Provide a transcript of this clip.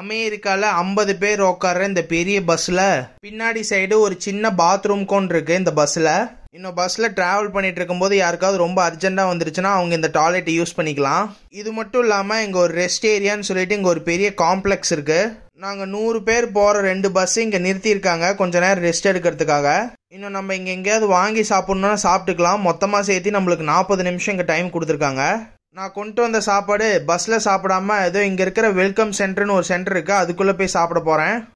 அமெரிக்காவில் ஐம்பது பேர் உட்கார்ற இந்த பெரிய பஸ்ஸில் பின்னாடி சைடு ஒரு சின்ன பாத்ரூம் கோன் இருக்கு இந்த பஸ்ஸில் இன்னும் பஸ்ஸில் ட்ராவல் பண்ணிட்டு இருக்கும்போது யாருக்காவது ரொம்ப அர்ஜென்ட்டாக வந்துருச்சுன்னா அவங்க இந்த டாய்லெட் யூஸ் பண்ணிக்கலாம் இது மட்டும் இல்லாமல் இங்கே ஒரு ரெஸ்ட் ஏரியான்னு சொல்லிட்டு இங்கே ஒரு பெரிய காம்ப்ளெக்ஸ் இருக்குது நாங்கள் நூறு பேர் போகிற ரெண்டு பஸ் இங்கே நிறுத்தியிருக்காங்க கொஞ்ச நேரம் ரெஸ்ட் எடுக்கிறதுக்காக இன்னும் நம்ம இங்கே எங்கேயாவது வாங்கி சாப்பிட்ணுன்னா சாப்பிட்டுக்கலாம் மொத்தமாக சேர்த்து நம்மளுக்கு நாற்பது நிமிஷம் இங்கே டைம் கொடுத்துருக்காங்க நான் கொண்டு வந்த சாப்பாடு பஸ்ஸில் சாப்பிடாம ஏதோ இங்கே இருக்கிற வெல்கம் சென்டர்னு ஒரு சென்டர் இருக்குது அதுக்குள்ளே போய் சாப்பிட போகிறேன்